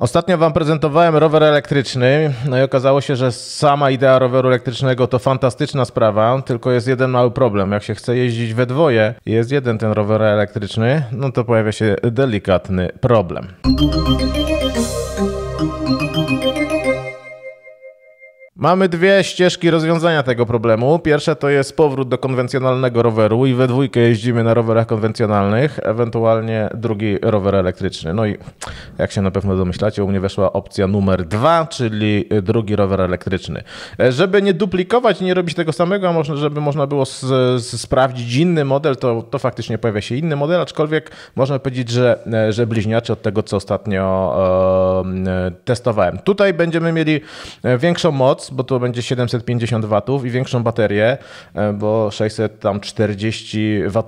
Ostatnio Wam prezentowałem rower elektryczny, no i okazało się, że sama idea roweru elektrycznego to fantastyczna sprawa, tylko jest jeden mały problem. Jak się chce jeździć we dwoje, jest jeden ten rower elektryczny, no to pojawia się delikatny problem. Mamy dwie ścieżki rozwiązania tego problemu. Pierwsza to jest powrót do konwencjonalnego roweru i we dwójkę jeździmy na rowerach konwencjonalnych, ewentualnie drugi rower elektryczny. No i jak się na pewno domyślacie, u mnie weszła opcja numer dwa, czyli drugi rower elektryczny. Żeby nie duplikować, nie robić tego samego, a można, żeby można było z, z sprawdzić inny model, to, to faktycznie pojawia się inny model, aczkolwiek można powiedzieć, że, że bliźniaczy od tego, co ostatnio e, testowałem. Tutaj będziemy mieli e, większą moc, bo to będzie 750 W i większą baterię, e, bo 640 Wh,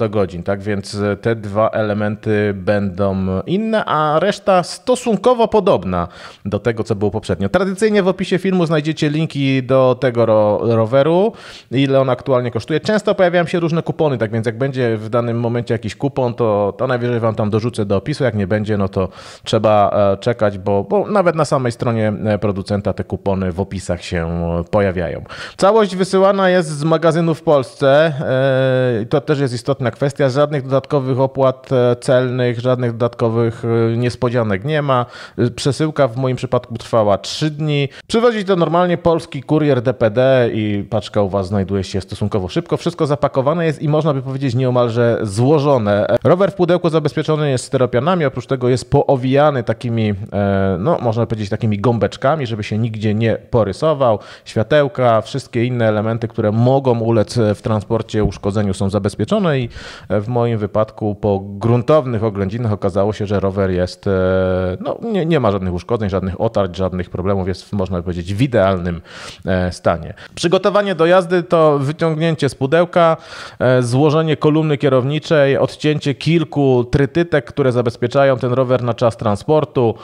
tak? Więc e, te dwa elementy będą inne, a reszta stosunkowo podobna do tego, co było poprzednio. Tradycyjnie w opisie filmu znajdziecie linki do tego ro roweru, ile on aktualnie kosztuje. Często pojawiają się różne kupony, tak więc jak będzie w danym momencie jakiś kupon, to, to najwyżej Wam tam dorzucę do opisu. Jak nie będzie, no to trzeba e, czekać, bo, bo nawet na samej stronie producenta te kupony w opisach się się pojawiają. Całość wysyłana jest z magazynu w Polsce. E, to też jest istotna kwestia. Żadnych dodatkowych opłat e, celnych, żadnych dodatkowych e, niespodzianek nie ma. Przesyłka w moim przypadku trwała 3 dni. Przywozić to normalnie polski kurier DPD i paczka u Was znajduje się stosunkowo szybko. Wszystko zapakowane jest i można by powiedzieć nieomalże złożone. Rower w pudełku zabezpieczony jest styropianami, oprócz tego jest poowijany takimi, no można powiedzieć takimi gąbeczkami, żeby się nigdzie nie porysował światełka, wszystkie inne elementy, które mogą ulec e, w transporcie uszkodzeniu są zabezpieczone i e, w moim wypadku po gruntownych oględzinach okazało się, że rower jest, e, no nie, nie ma żadnych uszkodzeń, żadnych otarć, żadnych problemów, jest można powiedzieć w idealnym stanie. Przygotowanie do jazdy to wyciągnięcie z pudełka, złożenie kolumny kierowniczej, odcięcie kilku trytytek, które zabezpieczają ten rower na czas transportu,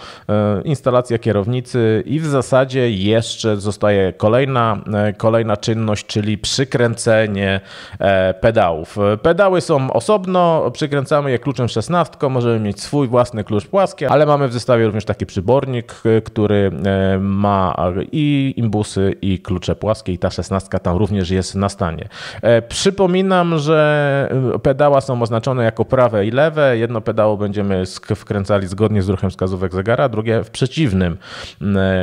instalacja kierownicy i w zasadzie jeszcze zostaje kolejna, e, kolejna czynność, czyli przykręcenie e, pedałów. Pedały są osobno, przykręcamy je kluczem 16, możemy mieć swój własny klucz płaski, ale mamy w zestawie również taki przybornik, e, który ma i imbusy, i klucze płaskie, i ta 16 tam również jest na stanie. Przypominam, że pedała są oznaczone jako prawe i lewe. Jedno pedało będziemy wkręcali zgodnie z ruchem wskazówek zegara, drugie w przeciwnym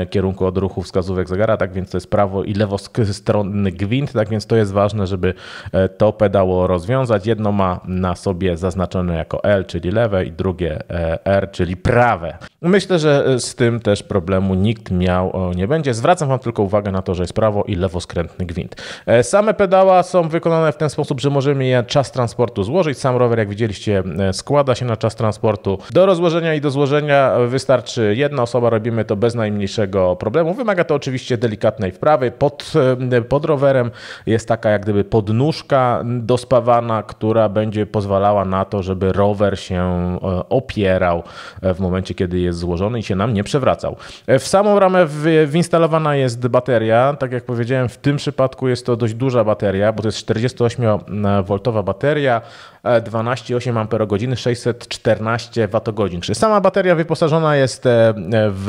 kierunku od ruchu wskazówek zegara, tak więc więc to jest prawo i lewoskrętny gwint, tak więc to jest ważne, żeby e, to pedało rozwiązać. Jedno ma na sobie zaznaczone jako L, czyli lewe i drugie e, R, czyli prawe. Myślę, że e, z tym też problemu nikt miał nie będzie. Zwracam Wam tylko uwagę na to, że jest prawo i lewoskrętny gwint. Same pedała są wykonane w ten sposób, że możemy je czas transportu złożyć. Sam rower, jak widzieliście, składa się na czas transportu. Do rozłożenia i do złożenia wystarczy jedna osoba, robimy to bez najmniejszego problemu. Wymaga to oczywiście delikatności delikatnej wprawy. Pod, e, pod rowerem jest taka jak gdyby podnóżka dospawana, która będzie pozwalała na to, żeby rower się e, opierał e, w momencie, kiedy jest złożony i się nam nie przewracał. W samą ramę winstalowana jest bateria. Tak jak powiedziałem, w tym przypadku jest to dość duża bateria, bo to jest 48V bateria, 12,8 Ah, 614 Wh. Sama bateria wyposażona jest w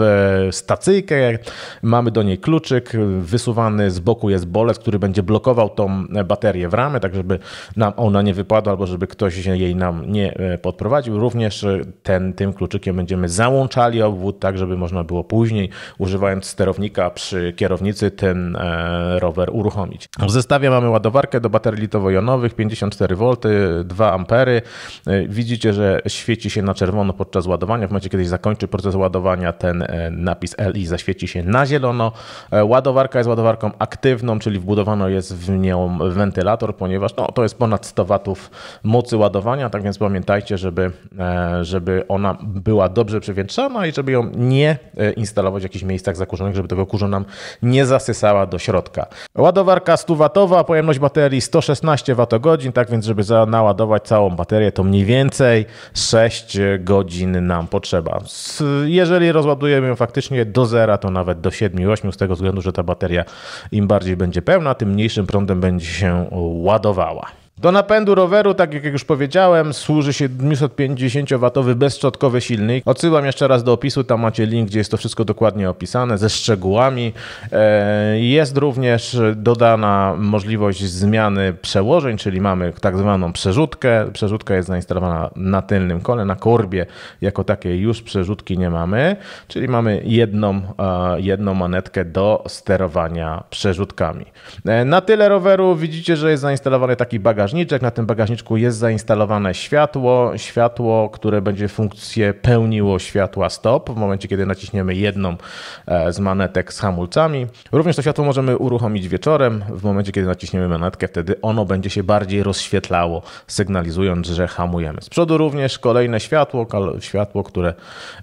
stacyjkę, mamy do niej kluczyk, wysuwany z boku jest bolec, który będzie blokował tą baterię w ramę, tak żeby nam ona nie wypadła albo żeby ktoś jej nam nie e, podprowadził. Również e, ten, tym kluczykiem będziemy załączali obwód, tak żeby można było później, używając sterownika przy kierownicy, ten e, rower uruchomić. W zestawie mamy ładowarkę do baterii litowo-jonowych 54V, 2A. Widzicie, że świeci się na czerwono podczas ładowania. W momencie, kiedy zakończy proces ładowania, ten napis LI zaświeci się na zielono. Ład Ładowarka jest ładowarką aktywną, czyli wbudowano jest w nią wentylator, ponieważ no, to jest ponad 100 watów mocy ładowania, tak więc pamiętajcie, żeby, e, żeby ona była dobrze przewietrzana i żeby ją nie e, instalować w jakichś miejscach zakurzonych, żeby tego kurzu nam nie zasysała do środka. Ładowarka 100W, pojemność baterii 116 Wh, tak więc żeby naładować całą baterię to mniej więcej 6 godzin nam potrzeba. Jeżeli rozładujemy ją faktycznie do zera, to nawet do 7-8 z tego względu, że ta bateria im bardziej będzie pełna, tym mniejszym prądem będzie się ładowała. Do napędu roweru, tak jak już powiedziałem, służy się 250 w bezczotkowy silnik. Odsyłam jeszcze raz do opisu, tam macie link, gdzie jest to wszystko dokładnie opisane, ze szczegółami. E, jest również dodana możliwość zmiany przełożeń, czyli mamy tak zwaną przerzutkę. Przerzutka jest zainstalowana na tylnym kole, na korbie jako takiej już przerzutki nie mamy, czyli mamy jedną, e, jedną manetkę do sterowania przerzutkami. E, na tyle roweru widzicie, że jest zainstalowany taki bagaż bagażniczek. Na tym bagażniczku jest zainstalowane światło, światło, które będzie funkcję pełniło światła stop w momencie, kiedy naciśniemy jedną e, z manetek z hamulcami. Również to światło możemy uruchomić wieczorem. W momencie, kiedy naciśniemy manetkę, wtedy ono będzie się bardziej rozświetlało, sygnalizując, że hamujemy. Z przodu również kolejne światło, światło, które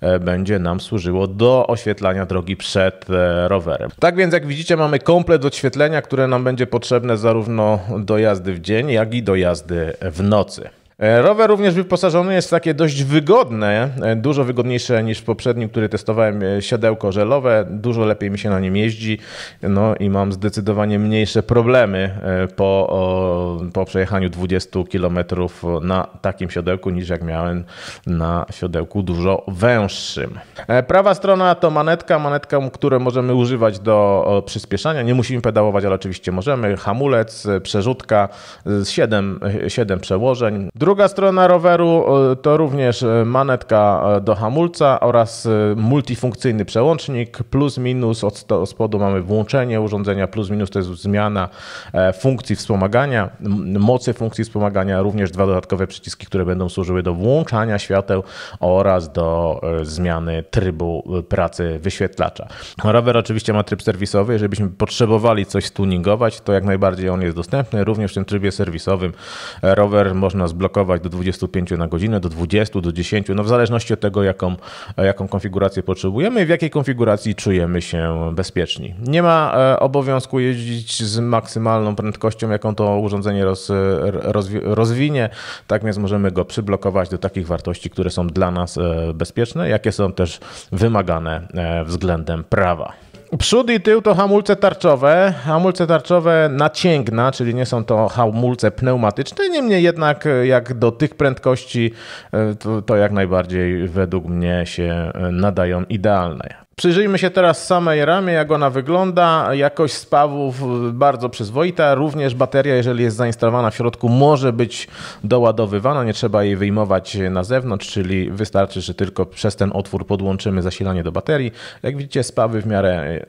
e, będzie nam służyło do oświetlania drogi przed e, rowerem. Tak więc, jak widzicie, mamy komplet odświetlenia, które nam będzie potrzebne zarówno do jazdy w dzień, jak do jazdy w nocy. E, rower również wyposażony jest w takie dość wygodne, e, dużo wygodniejsze niż w poprzednim, który testowałem, e, siadełko żelowe. Dużo lepiej mi się na nim jeździ, no i mam zdecydowanie mniejsze problemy po, po przejechaniu 20 km na takim siodełku niż jak miałem na siodełku dużo węższym. Prawa strona to manetka, manetka, którą możemy używać do przyspieszania. Nie musimy pedałować, ale oczywiście możemy. Hamulec, przerzutka, 7, 7 przełożeń. Druga strona roweru e, to również e, manetka e, do hamulca oraz multifunkcyjny przełącznik plus minus. Od spodu mamy włączenie urządzenia plus minus to jest zmiana funkcji wspomagania, mocy funkcji wspomagania, również dwa dodatkowe przyciski, które będą służyły do włączania świateł oraz do zmiany trybu pracy wyświetlacza. Rower oczywiście ma tryb serwisowy, jeżeli byśmy potrzebowali coś tuningować, to jak najbardziej on jest dostępny. Również w tym trybie serwisowym rower można zblokować do 25 na godzinę, do 20, do 10, no w zależności od tego, jaką, jaką konfigurację potrzebujemy i w jakiej konfiguracji czujemy się bezpieczni. Nie ma e, obowiązku jeździć z maksymalną prędkością, jaką to urządzenie roz, rozwinie, tak więc możemy go przyblokować do takich wartości, które są dla nas e, bezpieczne, jakie są też wymagane e, względem prawa. Przód i tył to hamulce tarczowe. Hamulce tarczowe nacięgna, czyli nie są to hamulce pneumatyczne. Niemniej jednak, e, jak do tych prędkości, e, to, to jak najbardziej według mnie się e, nadają idealne. Przyjrzyjmy się teraz samej ramie, jak ona wygląda. Jakość spawów bardzo przyzwoita. Również bateria, jeżeli jest zainstalowana w środku, może być doładowywana. Nie trzeba jej wyjmować na zewnątrz, czyli wystarczy, że tylko przez ten otwór podłączymy zasilanie do baterii. Jak widzicie, spawy w miarę e,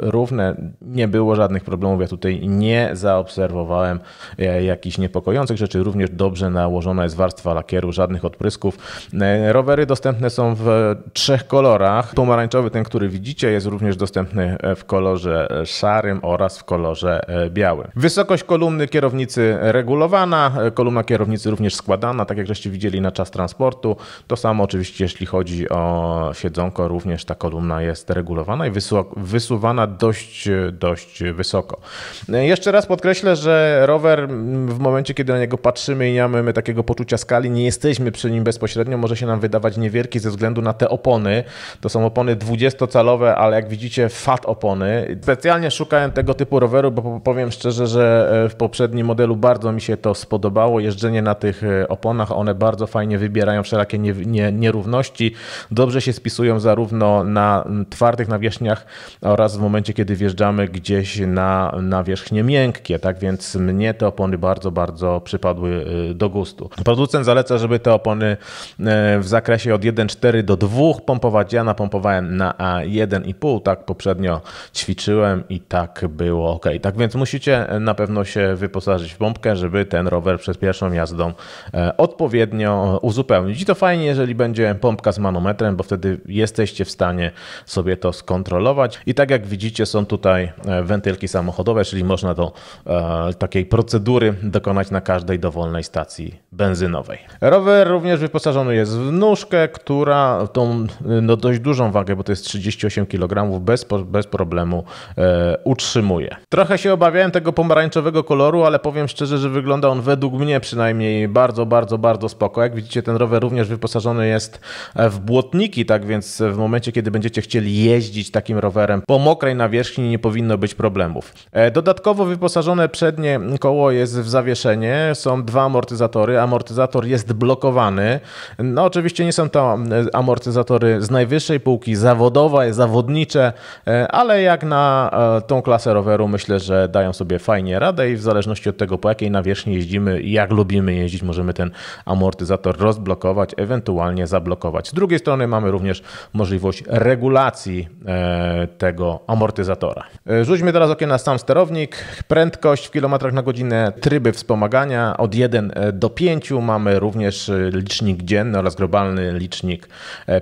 równe. Nie było żadnych problemów. Ja tutaj nie zaobserwowałem e, jakichś niepokojących rzeczy. Również dobrze nałożona jest warstwa lakieru, żadnych odprysków. E, rowery dostępne są w trzech kolorach. Pomarańczowy, ten, który który widzicie, jest również dostępny e, w kolorze e, szarym oraz w kolorze e, białym. Wysokość kolumny kierownicy regulowana, kolumna kierownicy również składana, tak jak żeście widzieli na czas transportu. To samo oczywiście, jeśli chodzi o siedzonko, również ta kolumna jest regulowana i wysuwana dość, dość wysoko. Jeszcze raz podkreślę, że rower w momencie, kiedy na niego patrzymy i nie mamy takiego poczucia skali, nie jesteśmy przy nim bezpośrednio, może się nam wydawać niewielki ze względu na te opony. To są opony 20 jest to celowe, ale jak widzicie, fat opony. Specjalnie szukałem tego typu roweru, bo powiem szczerze, że e, w poprzednim modelu bardzo mi się to spodobało. Jeżdżenie na tych e, oponach, one bardzo fajnie wybierają wszelakie nie, nie, nierówności. Dobrze się spisują zarówno na twardych nawierzchniach oraz w momencie, kiedy wjeżdżamy gdzieś na nawierzchnie miękkie. Tak więc mnie te opony bardzo, bardzo przypadły e, do gustu. Producent zaleca, żeby te opony w zakresie od 1,4 do 2 pompować. Ja napompowałem na 1,5, tak poprzednio ćwiczyłem i tak było ok. Tak więc musicie e, na pewno się wyposażyć w pompkę, żeby ten rower przez pierwszą jazdą e, odpowiednio e, uzupełnić. I to fajnie, jeżeli będzie pompka z manometrem, bo wtedy jesteście w stanie sobie to skontrolować. I tak jak widzicie, są tutaj wentylki samochodowe, czyli można do e, takiej procedury dokonać na każdej dowolnej stacji benzynowej. Rower również wyposażony jest w nóżkę, która tą no, dość dużą wagę, bo to jest 38 kg bez, bez problemu e, utrzymuje. Trochę się obawiałem tego pomarańczowego koloru, ale powiem szczerze, że wygląda on według mnie przynajmniej bardzo, bardzo, bardzo spoko. Jak widzicie, ten rower również wyposażony jest e, w błotniki, tak więc w momencie, kiedy będziecie chcieli jeździć takim rowerem po mokrej nawierzchni, nie powinno być problemów. E, dodatkowo wyposażone przednie koło jest w zawieszenie, są dwa amortyzatory, amortyzator jest blokowany. No oczywiście nie są to e, amortyzatory z najwyższej półki zawodowej, sportowe, zawodnicze, e, ale jak na e, tą klasę roweru myślę, że dają sobie fajnie radę i w zależności od tego po jakiej nawierzchni jeździmy i jak lubimy jeździć, możemy ten amortyzator rozblokować, ewentualnie zablokować. Z drugiej strony mamy również możliwość regulacji e, tego amortyzatora. Rzućmy teraz okiem na sam sterownik. Prędkość w kilometrach na godzinę, tryby wspomagania od 1 do 5. Mamy również licznik dzienny oraz globalny licznik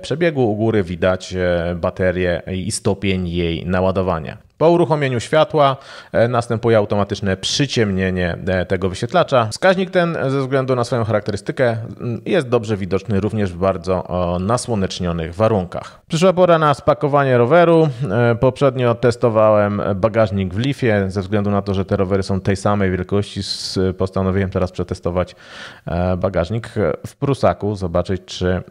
przebiegu. U góry widać baterię baterię i stopień jej naładowania. Po uruchomieniu światła e, następuje automatyczne przyciemnienie e, tego wyświetlacza. Wskaźnik ten e, ze względu na swoją charakterystykę mm, jest dobrze widoczny również w bardzo nasłonecznionych warunkach. Przyszła pora na spakowanie roweru. Poprzednio testowałem bagażnik w Lifie ze względu na to, że te rowery są tej samej wielkości. Postanowiłem teraz przetestować bagażnik w Prusaku, zobaczyć czy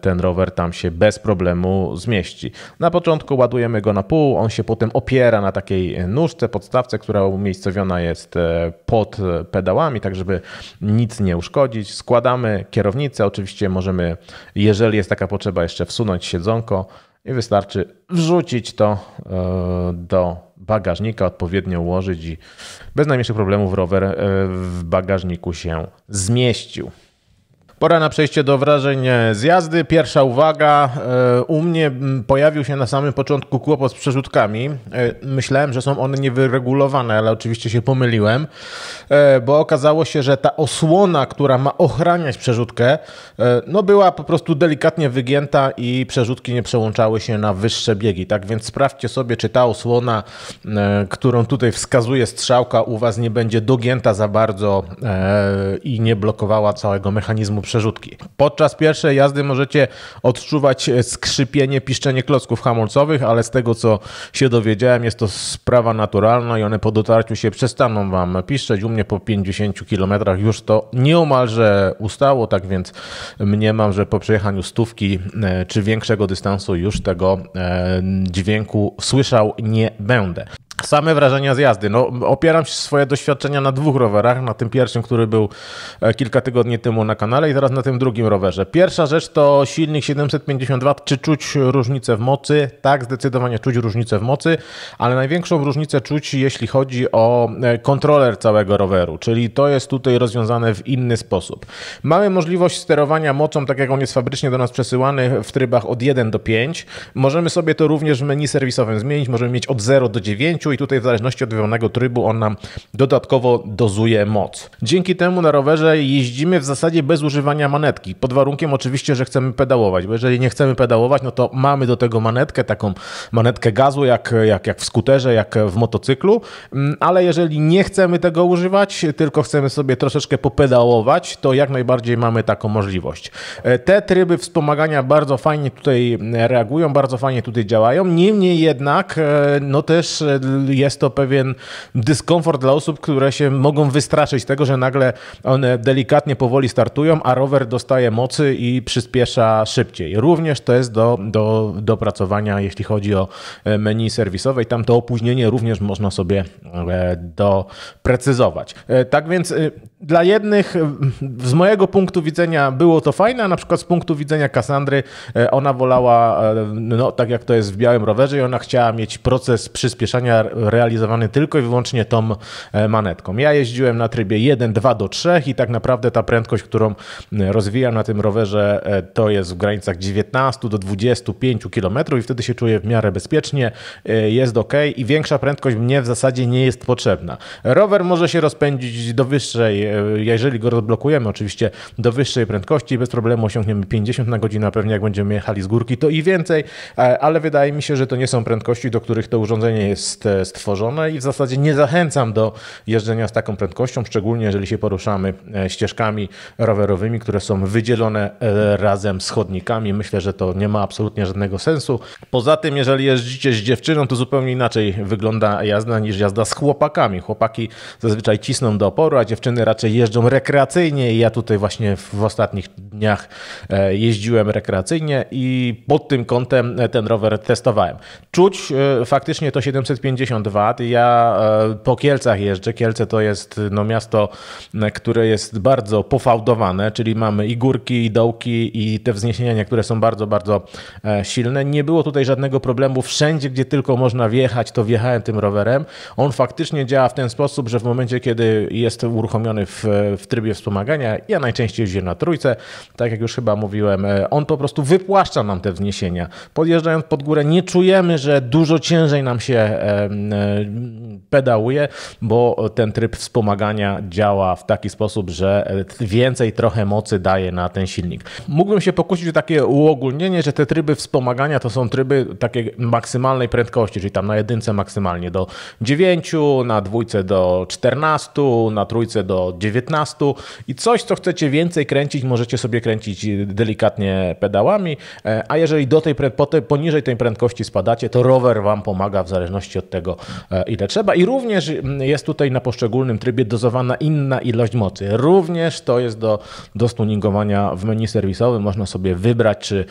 ten rower tam się bez problemu zmieści. Na początku ładujemy go na pół, on się potem opiera opiera na takiej nóżce, podstawce, która umiejscowiona jest e, pod pedałami, tak żeby nic nie uszkodzić. Składamy kierownicę, oczywiście możemy, jeżeli jest taka potrzeba, jeszcze wsunąć siedzonko i wystarczy wrzucić to e, do bagażnika, odpowiednio ułożyć i bez najmniejszych problemów rower e, w bagażniku się zmieścił. Pora na przejście do wrażeń e, z jazdy. Pierwsza uwaga. E, u mnie pojawił się na samym początku kłopot z przerzutkami. E, myślałem, że są one niewyregulowane, ale oczywiście się pomyliłem, bo okazało się, że ta osłona, która ma ochraniać przerzutkę, no była po prostu delikatnie wygięta i przerzutki nie przełączały się na wyższe biegi. Tak więc sprawdźcie sobie, czy ta osłona, którą tutaj wskazuje strzałka, u Was nie będzie dogięta za bardzo i nie blokowała całego mechanizmu przerzutki. Podczas pierwszej jazdy możecie odczuwać e, skrzypienie, piszczenie klocków hamulcowych, ale z tego co się dowiedziałem, jest to sprawa naturalna i one po dotarciu się przestaną wam piszczeć. U mnie po 50 km już to nieomalże ustało, tak więc mniemam, że po przejechaniu stówki e, czy większego dystansu już tego e, dźwięku słyszał nie będę. Same wrażenia z jazdy. No, opieram się swoje doświadczenia na dwóch rowerach. Na tym pierwszym, który był e, kilka tygodni temu na kanale i teraz na tym drugim rowerze. Pierwsza rzecz to silnik 750W. Czy czuć różnicę w mocy? Tak, zdecydowanie czuć różnicę w mocy, ale największą różnicę czuć, jeśli chodzi o e, kontroler całego roweru, czyli to jest tutaj rozwiązane w inny sposób. Mamy możliwość sterowania mocą, tak jak on jest fabrycznie do nas przesyłany w trybach od 1 do 5. Możemy sobie to również w menu serwisowym zmienić. Możemy mieć od 0 do 9 i tutaj w zależności od wybranego trybu on nam dodatkowo dozuje moc. Dzięki temu na rowerze jeździmy w zasadzie bez używania manetki, pod warunkiem oczywiście, że chcemy pedałować, bo jeżeli nie chcemy pedałować, no to mamy do tego manetkę, taką manetkę gazu, jak, jak, jak w skuterze, jak w motocyklu, mm, ale jeżeli nie chcemy tego używać, tylko chcemy sobie troszeczkę popedałować, to jak najbardziej mamy taką możliwość. E, te tryby wspomagania bardzo fajnie tutaj e, reagują, bardzo fajnie tutaj działają, niemniej jednak e, no też jest to pewien dyskomfort dla osób, które się mogą wystraszyć tego, że nagle one delikatnie, powoli startują, a rower dostaje mocy i przyspiesza szybciej. Również to jest do, do dopracowania, jeśli chodzi o e, menu serwisowe i tam to opóźnienie również można sobie e, doprecyzować. E, tak więc dla jednych z mojego punktu widzenia było to fajne, a na przykład z punktu widzenia Kasandry ona wolała, no tak jak to jest w białym rowerze i ona chciała mieć proces przyspieszania realizowany tylko i wyłącznie tą e, manetką. Ja jeździłem na trybie 1, 2 do 3 i tak naprawdę ta prędkość, którą e, rozwijam na tym rowerze, e, to jest w granicach 19 do 25 km i wtedy się czuję w miarę bezpiecznie, jest ok i większa prędkość mnie w zasadzie nie jest potrzebna. Rower może się rozpędzić do wyższej, jeżeli go rozblokujemy oczywiście, do wyższej prędkości, bez problemu osiągniemy 50 na godzinę, pewnie jak będziemy jechali z górki to i więcej, ale wydaje mi się, że to nie są prędkości, do których to urządzenie jest stworzone i w zasadzie nie zachęcam do jeżdżenia z taką prędkością, szczególnie jeżeli się poruszamy e, ścieżkami rowerowymi, które są wydzielone e, razem z chodnikami. Myślę, że to nie ma absolutnie żadnego sensu. Poza tym, jeżeli jeździcie z dziewczyną, to zupełnie inaczej wygląda jazda niż jazda z chłopakami. Chłopaki zazwyczaj cisną do oporu, a dziewczyny raczej jeżdżą rekreacyjnie i ja tutaj właśnie w ostatnich dniach e, jeździłem rekreacyjnie i pod tym kątem e, ten rower testowałem. Czuć e, faktycznie to 750 W. Ja po Kielcach jeżdżę. Kielce to jest no, miasto, które jest bardzo pofałdowane, czyli mamy i górki, i dołki, i te wzniesienia, które są bardzo, bardzo silne. Nie było tutaj żadnego problemu. Wszędzie, gdzie tylko można wjechać, to wjechałem tym rowerem. On faktycznie działa w ten sposób, że w momencie, kiedy jest uruchomiony w, w trybie wspomagania, ja najczęściej jeździę na trójce, tak jak już chyba mówiłem, e, on po prostu wypłaszcza nam te wzniesienia. Podjeżdżając pod górę nie czujemy, że dużo ciężej nam się e, pedałuje, bo ten tryb wspomagania działa w taki sposób, że e, więcej trochę mocy daje na ten silnik. Mógłbym się pokusić o takie uogólnienie, że te tryby wspomagania to są tryby takiej maksymalnej prędkości, czyli tam na jedynce maksymalnie do 9, na dwójce do 14, na trójce do 19 i coś, co chcecie więcej kręcić, możecie sobie sobie kręcić delikatnie pedałami, e, a jeżeli do tej, po tej, poniżej tej prędkości spadacie, to rower Wam pomaga w zależności od tego, e, ile trzeba. I również jest tutaj na poszczególnym trybie dozowana inna ilość mocy. Również to jest do, do stuningowania w menu serwisowym. Można sobie wybrać, czy,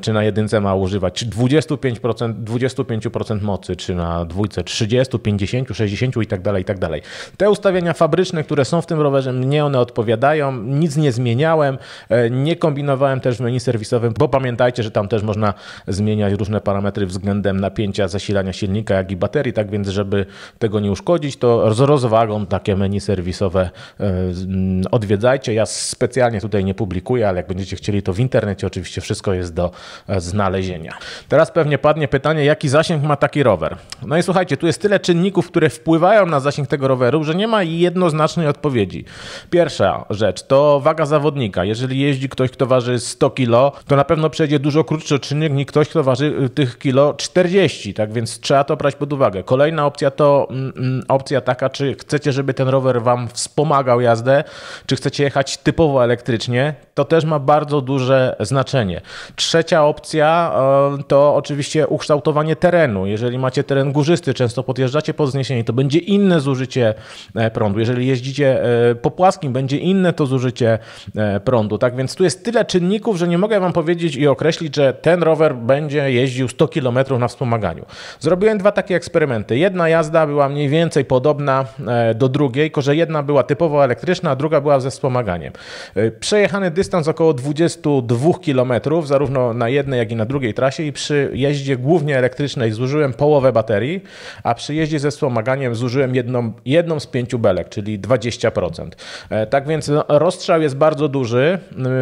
czy na jedynce ma używać 25%, 25% mocy, czy na dwójce 30, 50, 60 i tak dalej, i tak dalej. Te ustawienia fabryczne, które są w tym rowerze, mnie one odpowiadają, nic nie zmieniałem. E, nie kombinowałem też w menu serwisowym, bo pamiętajcie, że tam też można zmieniać różne parametry względem napięcia, zasilania silnika, jak i baterii, tak więc żeby tego nie uszkodzić, to z rozwagą takie menu serwisowe e, mm, odwiedzajcie. Ja specjalnie tutaj nie publikuję, ale jak będziecie chcieli, to w internecie oczywiście wszystko jest do e, znalezienia. Teraz pewnie padnie pytanie, jaki zasięg ma taki rower? No i słuchajcie, tu jest tyle czynników, które wpływają na zasięg tego roweru, że nie ma jednoznacznej odpowiedzi. Pierwsza rzecz to waga zawodnika. Jeżeli jeżeli jeździ ktoś, kto waży 100 kilo, to na pewno przejdzie dużo krótszy odcinek niż ktoś, kto waży y, tych kilo 40, tak więc trzeba to brać pod uwagę. Kolejna opcja to mm, mm, opcja taka, czy chcecie, żeby ten rower wam wspomagał jazdę, czy chcecie jechać typowo elektrycznie, to też ma bardzo duże znaczenie. Trzecia opcja y, to oczywiście ukształtowanie terenu. Jeżeli macie teren górzysty, często podjeżdżacie pod zniesienie, to będzie inne zużycie e, prądu. Jeżeli jeździcie e, po płaskim, będzie inne to zużycie e, prądu tak? Więc tu jest tyle czynników, że nie mogę wam powiedzieć i określić, że ten rower będzie jeździł 100 km na wspomaganiu. Zrobiłem dwa takie eksperymenty. Jedna jazda była mniej więcej podobna e, do drugiej, tylko że jedna była typowo elektryczna, a druga była ze wspomaganiem. E, przejechany dystans około 22 km, zarówno na jednej, jak i na drugiej trasie i przy jeździe głównie elektrycznej zużyłem połowę baterii, a przy jeździe ze wspomaganiem zużyłem jedną, jedną z pięciu belek, czyli 20%. E, tak więc no, rozstrzał jest bardzo duży.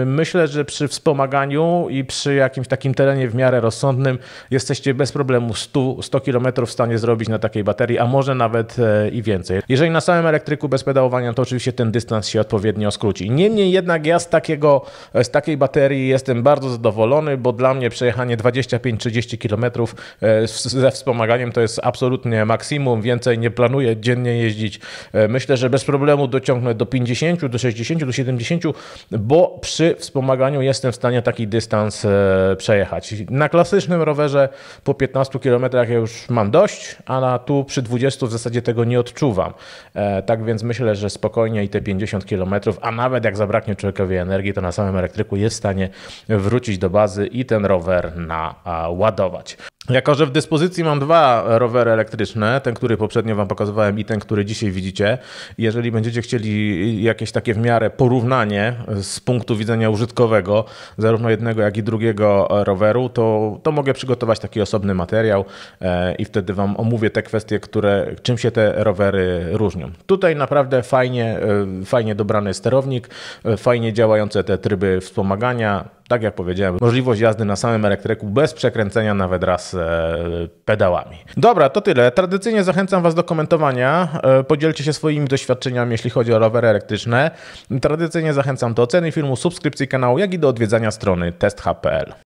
Myślę, że przy wspomaganiu i przy jakimś takim terenie w miarę rozsądnym jesteście bez problemu 100, 100 km w stanie zrobić na takiej baterii, a może nawet e, i więcej. Jeżeli na samym elektryku bez pedałowania, to oczywiście ten dystans się odpowiednio skróci. Niemniej jednak ja z, takiego, e, z takiej baterii jestem bardzo zadowolony, bo dla mnie przejechanie 25-30 km e, ze wspomaganiem to jest absolutnie maksimum. Więcej nie planuję dziennie jeździć. Myślę, że bez problemu dociągnę do 50, do 60, do 70, bo przy wspomaganiu jestem w stanie taki dystans e, przejechać. Na klasycznym rowerze po 15 km już mam dość, a tu przy 20 w zasadzie tego nie odczuwam. E, tak więc myślę, że spokojnie i te 50 km, a nawet jak zabraknie człowiekowi energii, to na samym elektryku jest w stanie wrócić do bazy i ten rower naładować. Jako, że w dyspozycji mam dwa rowery elektryczne, ten, który poprzednio Wam pokazywałem i ten, który dzisiaj widzicie, jeżeli będziecie chcieli jakieś takie w miarę porównanie z punktu widzenia użytkowego zarówno jednego, jak i drugiego roweru, to, to mogę przygotować taki osobny materiał e, i wtedy Wam omówię te kwestie, które, czym się te rowery różnią. Tutaj naprawdę fajnie, e, fajnie dobrany sterownik, e, fajnie działające te tryby wspomagania, tak jak powiedziałem, możliwość jazdy na samym elektryku bez przekręcenia nawet raz e, pedałami. Dobra, to tyle. Tradycyjnie zachęcam Was do komentowania. E, podzielcie się swoimi doświadczeniami, jeśli chodzi o rowery elektryczne. Tradycyjnie zachęcam do oceny filmu, subskrypcji kanału, jak i do odwiedzania strony testhpl.